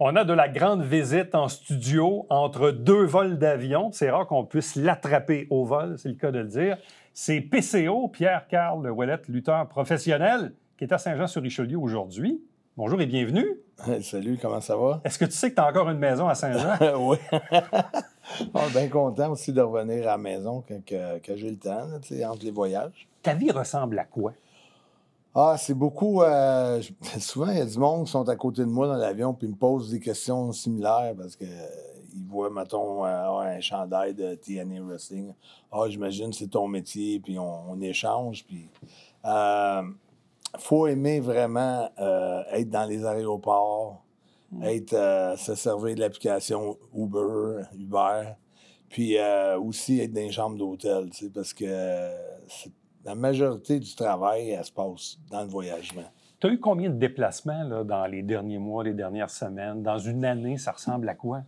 On a de la grande visite en studio entre deux vols d'avion. C'est rare qu'on puisse l'attraper au vol, c'est le cas de le dire. C'est PCO, Pierre-Carl Ouellet, lutteur professionnel, qui est à Saint-Jean-sur-Richelieu aujourd'hui. Bonjour et bienvenue. Salut, comment ça va? Est-ce que tu sais que tu as encore une maison à Saint-Jean? oui. On ah, bien content aussi de revenir à la maison quand j'ai le temps, entre les voyages. Ta vie ressemble à quoi? Ah, c'est beaucoup. Euh, souvent, il y a du monde qui sont à côté de moi dans l'avion puis me posent des questions similaires parce que euh, ils voient, mettons, euh, un chandail de TNA Wrestling. Ah, j'imagine c'est ton métier, puis on, échange. Puis, faut aimer vraiment être dans les aéroports, mm. être, se servir de l'application Uber, Uber, puis aussi être dans les chambres d'hôtel, tu parce que c'est la majorité du travail, elle se passe dans le voyagement. Tu as eu combien de déplacements dans les derniers mois, les dernières semaines? Dans une année, ça ressemble à quoi?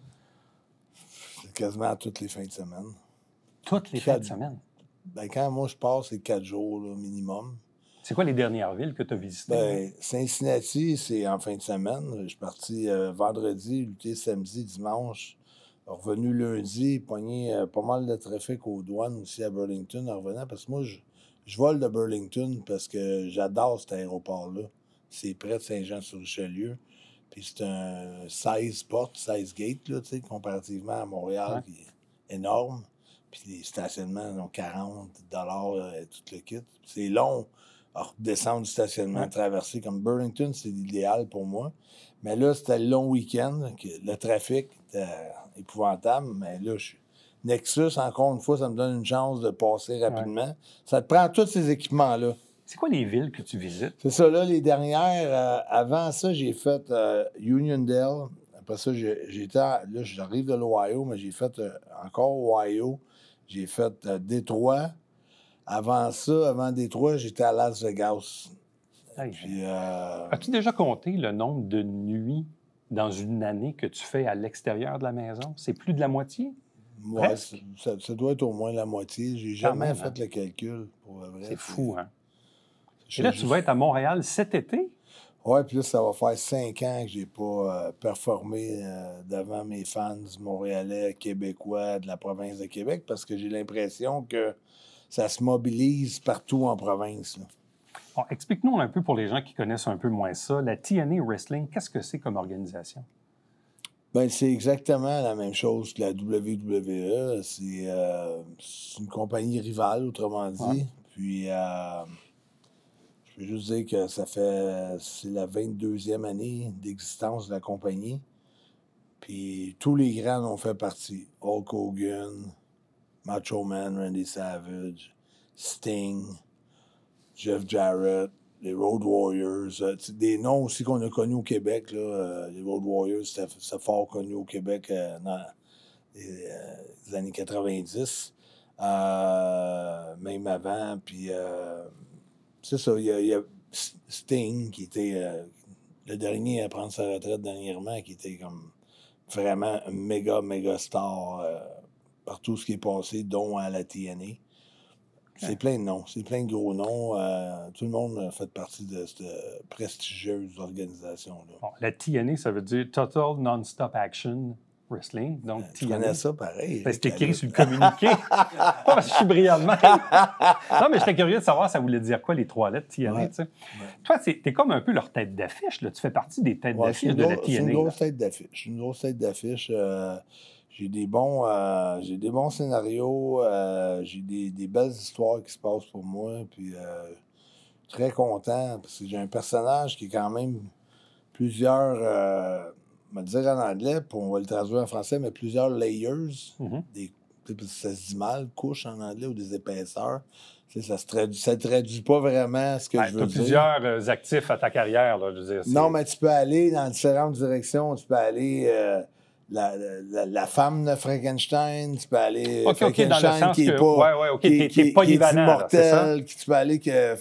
C'est quasiment à toutes les fins de semaine. Toutes les fins de semaine? Ben, quand moi je pars, c'est quatre jours au minimum. C'est quoi les dernières villes que tu as visitées? Ben, Cincinnati, c'est en fin de semaine. Je suis parti euh, vendredi, lutté samedi, dimanche. Revenu lundi, pogné euh, pas mal de trafic aux douanes aussi à Burlington en revenant parce que moi, je, je vole de Burlington parce que j'adore cet aéroport-là. C'est près de Saint-Jean-sur-Richelieu. Puis c'est un 16 portes, 16 gate là, comparativement à Montréal, qui est énorme. Puis les stationnements ont 40 dollars euh, et tout le kit. C'est long descendre du stationnement, traverser. Comme Burlington, c'est l'idéal pour moi. Mais là, c'était le long week-end. Le trafic était épouvantable. Mais là, je suis Nexus, encore une fois, ça me donne une chance de passer rapidement. Ça te prend tous ces équipements-là. C'est quoi les villes que tu visites? C'est ça, là, les dernières. Euh, avant ça, j'ai fait euh, Uniondale. Après ça, j'étais. Là, j'arrive de l'Ohio, mais j'ai fait euh, encore Ohio. J'ai fait Détroit. Avant ça, avant Détroit, j'étais à Las Vegas. As-tu déjà compté le nombre de nuits dans une année que tu fais à l'extérieur de la maison? C'est plus de la moitié? ça, doit être au moins la moitié. J'ai jamais fait hein. le calcul, pour vrai. C'est fou, hein? là, tu vas être à Montréal cet été? Oui, puis là, ça va faire cinq ans que je n'ai pas euh, performé euh, devant mes fans montréalais, québécois, de la province de Québec, parce que j'ai l'impression que ça se mobilise partout en province. Explique-nous un peu pour les gens qui connaissent un peu moins ça. La TNA Wrestling, qu'est-ce que c'est comme organisation? Ben, c'est exactement la même chose que la WWE. Euh, c'est une compagnie rivale, autrement dit. Puis, euh, je peux juste dire que ça fait. C'est la 22e année d'existence de la compagnie. Puis, tous les grands ont fait partie. Hulk Hogan, Macho Man, Randy Savage, Sting, Jeff Jarrett les Road Warriors, euh, des noms aussi qu'on a connus au Québec. Là, euh, les Road Warriors, c'était fort connu au Québec euh, dans les, années 90, même avant. Puis, c'est ça, il y, a Sting qui était le dernier à prendre sa retraite dernièrement, qui était comme vraiment un méga, méga star par tout ce qui est passé, dont à la TNA. C'est plein de noms, c'est plein de gros noms. Euh, tout le monde fait partie de cette prestigieuse organisation-là. la TNA, ça veut dire Total Non-Stop Action Wrestling. Donc, ben, TNA. connais ça pareil. Ben, écrit sur le communiqué. je suis non, mais j'étais curieux de savoir ça voulait dire quoi les trois lettres TNA. tu sais. Toi, tu es comme un peu leur tête d'affiche. Tu fais partie des têtes d'affiche de la TNA. C'est une grosse tête d'affiche. Une grosse tête d'affiche. J'ai des bons, euh, j'ai des bons scénarios, euh, j'ai des, belles histoires qui se passent pour moi, puis suis euh, très content parce que j'ai un personnage qui est quand même plusieurs, on va le dire en anglais, puis on va le traduire en français, mais plusieurs layers, mm-hmm. des, ça se dit mal, couche en anglais ou des épaisseurs. Ça ne traduit, ça traduit pas vraiment ce que ben, je veux as plusieurs actifs à ta carrière. Là, je veux dire, non, mais tu peux aller dans différentes directions. Tu peux aller la, la, femme de Frankenstein, tu peux aller okay, Frankenstein okay, qui est que, pas, ouais, ouais, qui, pas immortel, qui tu peux aller que Tu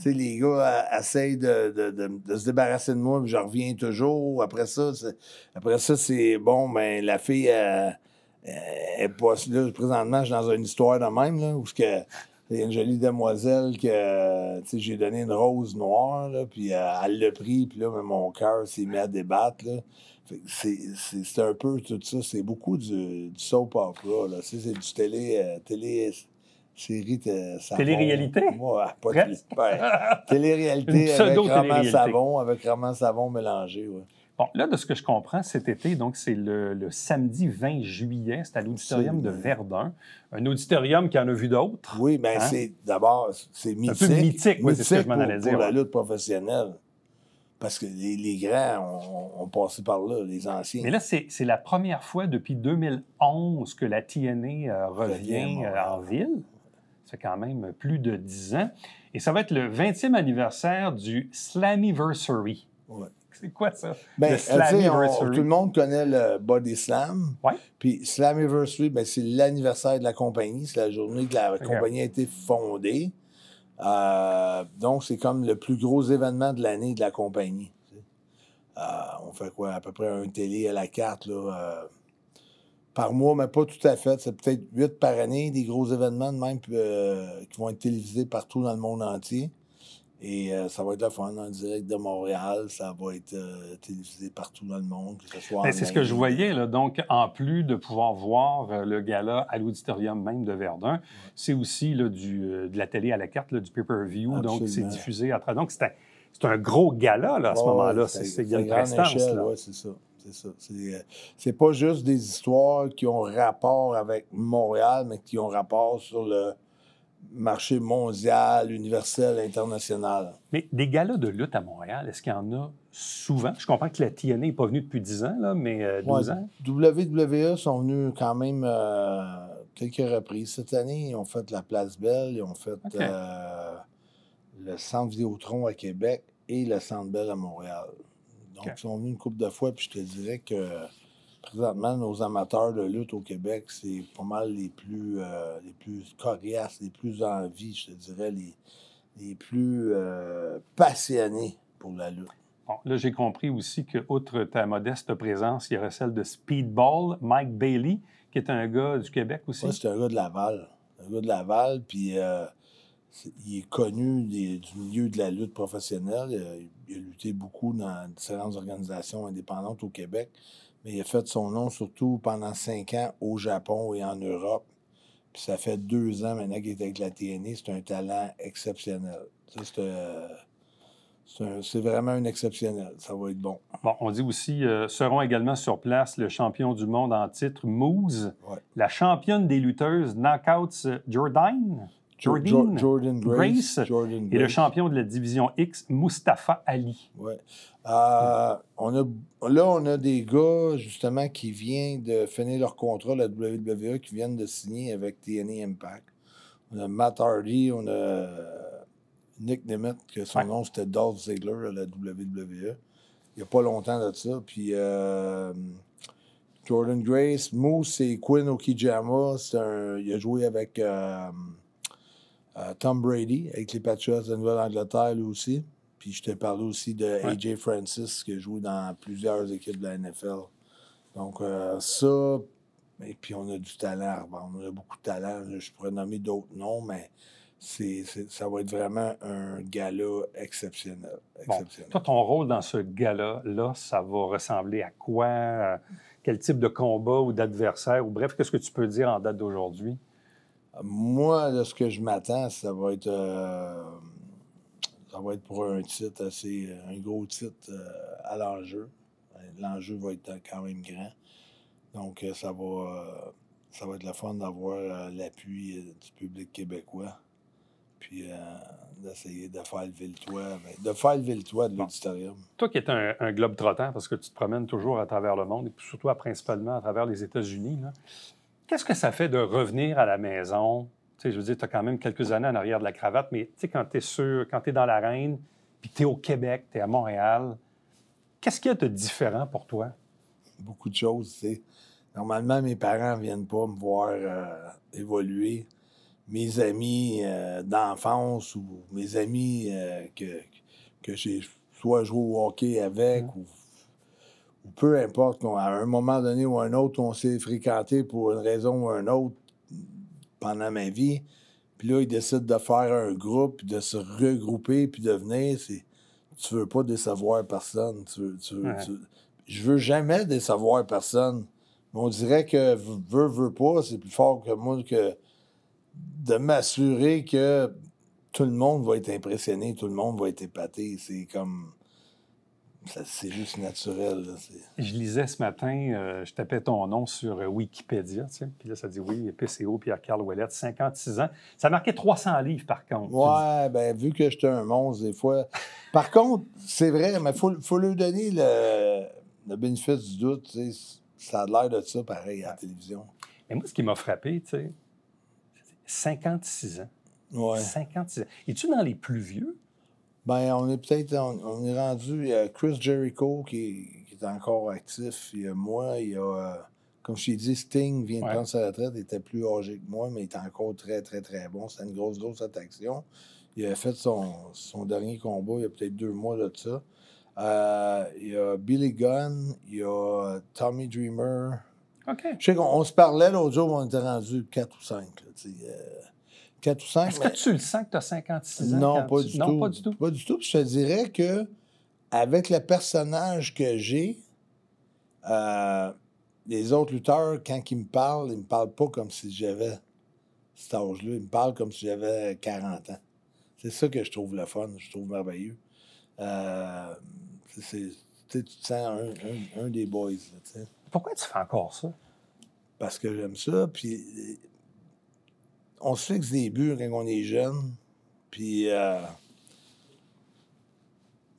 sais, les gars essayent de, de, de, se débarrasser de moi, et je reviens toujours. Après ça, après ça, c'est bon, mais ben, la fille, est pas. présentement, je suis dans une histoire de même, là, où ce que il y a une jolie demoiselle que, tu sais, j'ai donné une rose noire, là, puis euh, elle l'a pris, puis là, mon cœur s'est mis à débattre, là. C'est un peu tout ça, c'est beaucoup du, soap opera, là. C'est du télé, euh, télé série euh, savon. Télé-réalité? Moi, ah, pas de... ben, télé-réalité avec Roman Savon, avec Roman Savon mélangé, ouais. Bon, là, de ce que je comprends, cet été, donc c'est le, samedi 20 juillet, c'est à l'auditorium de Verdun. Un auditorium qui en a vu d'autres. Oui, mais hein? c'est d'abord, c'est mythique. Un peu mythique, oui, c'est ce que je m'en allais dire. Pour la lutte professionnelle. Parce que les, grands ont, passé par là, les anciens. Mais là, c'est la première fois depuis 2011 que la TNA euh, revient euh, en ville. Ça fait quand même plus de dix ans. Et ça va être le 20e anniversaire du Slammiversary. Oui. C'est quoi ça? Ben, le tout le monde connaît le Body Slam. Ouais. Puis Slammiversary, ben, c'est l'anniversaire de la compagnie. C'est la journée que la compagnie a été fondée. Euh, donc, c'est comme le plus gros événement de l'année de la compagnie. Euh, on fait quoi? À peu près un télé à la carte euh, par mois, mais pas tout à fait. C'est peut-être huit par année, des gros événements même qui vont être télévisés partout dans le monde entier. Et euh, ça va être la fin hein, en direct de Montréal. Ça va être euh, télévisé partout dans le monde, que ce soit. Ben, c'est ce que je voyais. Là. Donc, en plus de pouvoir voir euh, le gala à l'auditorium même de Verdun, c'est aussi là, du, de la télé à la carte, du pay-per-view. Donc, c'est diffusé à travers. Donc, c'est un, gros gala à ce oh, moment-là. C'est une échelle, Oui, c'est ça. C'est pas juste des histoires qui ont rapport avec Montréal, mais qui ont rapport sur le marché mondial, universel, international. Mais des galas de lutte à Montréal, est-ce qu'il y en a souvent? Je comprends que la TNA n'est pas venue depuis 10 ans, là, mais euh, ans. WWE sont venus quand même euh, quelques reprises. Cette année, ils ont fait la Place Belle, ils ont fait euh, le Centre Vidéotron à Québec et le Centre Belle à Montréal. Donc, ils sont venus une couple de fois, puis je te dirais que présentement, nos amateurs de lutte au Québec, c'est pas mal les plus, euh, les plus coriaces, les plus en vie, je te dirais, les, plus euh, passionnés pour la lutte. Bon, là, j'ai compris aussi que, outre ta modeste présence, il y aurait celle de Speedball, Mike Bailey, qui est un gars du Québec aussi. c'est un gars de Laval. Un gars de Laval, puis euh, il est connu du milieu de la lutte professionnelle. il a lutté beaucoup dans différentes organisations indépendantes au Québec mais il a fait son nom surtout pendant cinq ans au Japon et en Europe. Puis ça fait deux ans maintenant qu'il est avec la TNI. E. C'est un talent exceptionnel. Euh, c'est vraiment un exceptionnel. Ça va être bon. Bon, on dit aussi, euh, seront également sur place le champion du monde en titre Moose, la championne des lutteuses Knockouts Jordan. Jordan, Grace, Jordan Grace, et le champion de la division X, Mustafa Ali. Ouais. Euh, on a, là, on a des gars, justement, qui viennent de finir leur contrat, à la WWE, qui viennent de signer avec TNA Impact. On a Matt Hardy, on a Nick Nemeth, que son nom c'était Dolph Ziggler à la WWE. Il n'y a pas longtemps de ça. Puis euh, Jordan Grace, Moose, et Quinn Okijama. Un, il a joué avec. Euh, euh, Tom Brady avec les Patriots de Nouvelle-Angleterre, lui aussi. Puis je t'ai parlé aussi de A.J. Francis, qui joue dans plusieurs équipes de la NFL. Donc, euh, ça, et puis on a du talent On a beaucoup de talent. Je pourrais nommer d'autres noms, mais ça va être vraiment un gala exceptionnel. Bon, toi, ton rôle dans ce gala-là, ça va ressembler à quoi? Euh, quel type de combat ou d'adversaire? Ou bref, qu'est-ce que tu peux dire en date d'aujourd'hui? Moi, de ce que je m'attends, ça va être. Euh, va être pour un titre assez. un gros titre euh, à l'enjeu. L'enjeu va être quand même grand. Donc, euh, ça va. ça va être le fun d'avoir l'appui du public québécois. Puis d'essayer de faire le toit, ben, de faire lever le toit de l'auditorium. Toi qui es un, globe trottant, parce que tu te promènes toujours à travers le monde, et surtout principalement à travers les États-Unis, Qu'est-ce que ça fait de revenir à la maison? Tu je veux dire, tu as quand même quelques années en arrière de la cravate, mais tu sais, quand tu es sûr, quand tu es dans l'arène, puis tu es au Québec, tu es à Montréal, qu'est-ce qu'il y a de différent pour toi? Beaucoup de choses, tu sais. Normalement, mes parents ne viennent pas me voir euh, évoluer. Mes amis euh, d'enfance ou mes amis euh, que, que j'ai soit joué au hockey avec mmh. ou peu importe, à un moment donné ou un autre, on s'est fréquenté pour une raison ou une autre pendant ma vie. Puis là, ils décident de faire un groupe, de se regrouper, puis de venir. Tu veux pas décevoir personne. Tu Je veux jamais décevoir personne. Mais on dirait que veut, veut pas, c'est plus fort que moi que de m'assurer que tout le monde va être impressionné, tout le monde va être épaté. C'est comme c'est juste naturel. je lisais ce matin, euh, je tapais ton nom sur euh, Wikipédia, tu sais, puis là, ça dit oui, PCO, Pierre-Carl Ouellette, 56 ans. Ça marquait 300 livres, par contre. Ouais, bien, vu que j'étais un monstre, des fois. Par contre, c'est vrai, mais il faut, faut lui donner le, bénéfice du doute, tu sais, ça a l'air de ça, pareil, à la télévision. Mais moi, ce qui m'a frappé, tu sais, 56 ans. Ouais. 56 ans. Es-tu dans les plus vieux? Ben, on est peut-être. On, est rendu. Il y a Chris Jericho qui, est encore actif. Il y a moi. Il y a. Euh, comme je t'ai dit, Sting vient de prendre sa retraite. Il était plus âgé que moi, mais il était encore très, très, très bon. C'était une grosse, grosse attraction. Il a fait son, son dernier combat il y a peut-être deux mois de ça. Euh, il y a Billy Gunn. Il y a Tommy Dreamer. OK. Je sais qu'on se parlait l'autre jour, on était rendu quatre ou cinq, euh, 5. Est-ce que tu le sens que tu as 56 ans? Non, pas, du tout. pas du tout. je te dirais que avec le personnage que j'ai, euh, les autres lutteurs, quand ils me parlent, ils me parlent pas comme si j'avais cet âge-là. Ils me parlent comme si j'avais 40 ans. C'est ça que je trouve le fun, je trouve merveilleux. Euh, tu te sens un, des boys. Pourquoi tu fais encore ça? Parce que j'aime ça. Puis on se fixe des buts quand on est jeune. Puis euh,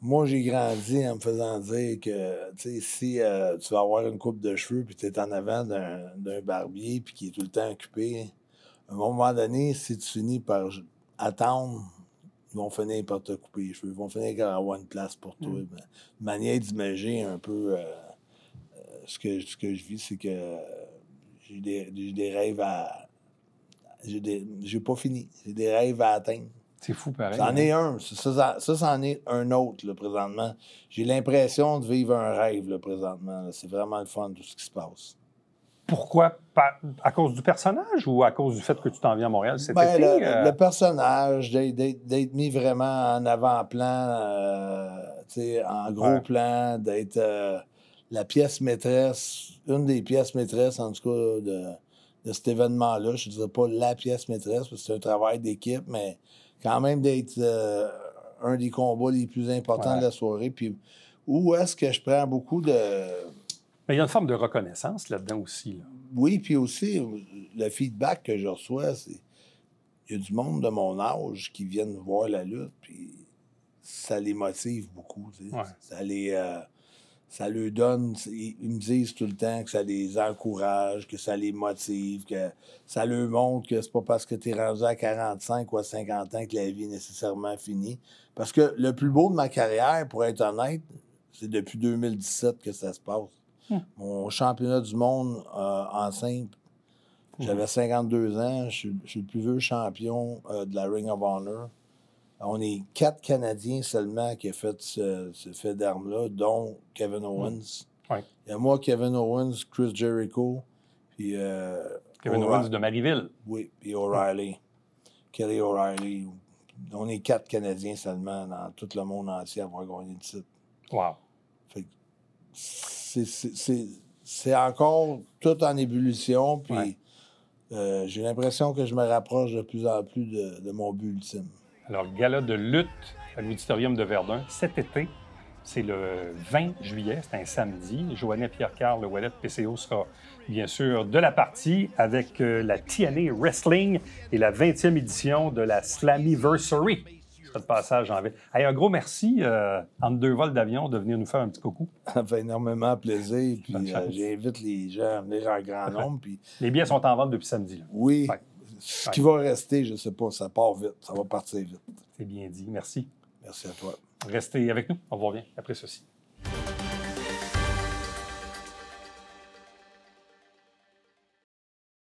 moi, j'ai grandi en me faisant dire que si euh, tu vas avoir une coupe de cheveux puis tu es en avant d'un barbier puis qui est tout le temps occupé, à un moment donné, si tu finis par attendre, ils vont finir par te couper les cheveux, ils vont finir par avoir une place pour toi. Mm. Une manière d'imaginer un peu euh, ce, que, ce que je vis, c'est que j'ai des, des, rêves à, j'ai des... pas fini. J'ai des rêves à atteindre. C'est fou, pareil. C'en en hein. est un. Ça, c'en est un autre, le présentement. J'ai l'impression de vivre un rêve, le présentement. C'est vraiment le fun, tout ce qui se passe. Pourquoi? à cause du personnage ou à cause du fait que tu t'en viens à Montréal C'était ben, euh? le, personnage, d'être mis vraiment en avant-plan, euh, en gros plan, d'être euh, la pièce maîtresse, une des pièces maîtresses, en tout cas, de, de cet événement-là. Je ne dirais pas la pièce maîtresse, parce que c'est un travail d'équipe, mais quand même d'être euh, un des combats les plus importants de la soirée. Puis où est-ce que je prends beaucoup de. Mais il y a une forme de reconnaissance là-dedans aussi. Oui, puis aussi, le feedback que je reçois, c'est. Il y a du monde de mon âge qui viennent voir la lutte, puis ça les motive beaucoup. Ça les. Euh, ça leur donne, ils me disent tout le temps que ça les encourage, que ça les motive, que ça leur montre que c'est pas parce que tu es rendu à 45 ou à 50 ans que la vie est nécessairement finie. Parce que le plus beau de ma carrière, pour être honnête, c'est depuis 2017 que ça se passe. Hmm. Mon championnat du monde euh, en simple, j'avais 52 hmm. ans, je suis, le plus vieux champion euh, de la Ring of Honor. On est quatre Canadiens seulement qui ont fait ce, ce fait d'armes-là, dont Kevin mm. Owens. Il y a moi, Kevin Owens, Chris Jericho, puis. Euh, Kevin Owens de Maryville. Oui, puis mm. O'Reilly. Kelly O'Reilly. On est quatre Canadiens seulement dans tout le monde entier à avoir gagné le titre. Wow. C'est encore tout en ébullition, puis euh, j'ai l'impression que je me rapproche de plus en plus de, de mon but ultime. Alors, gala de lutte à l'Auditorium de Verdun cet été. C'est le 20 juillet, c'est un samedi. Joannet Pierre-Carl, le Wallet PCO, sera bien sûr de la partie avec euh, la TNA Wrestling et la 20e édition de la Slammiversary. sera de passage en ville. un gros merci, euh, entre deux vols d'avion, de venir nous faire un petit coucou. Ça fait énormément plaisir. Puis euh, j'invite les gens à venir en grand nombre. Les billets sont en vente depuis samedi. Oui ce qui va rester, je ne sais pas, ça part vite, ça va partir vite. C'est bien dit, merci. Merci à toi. Restez avec nous, on vous revient après ceci.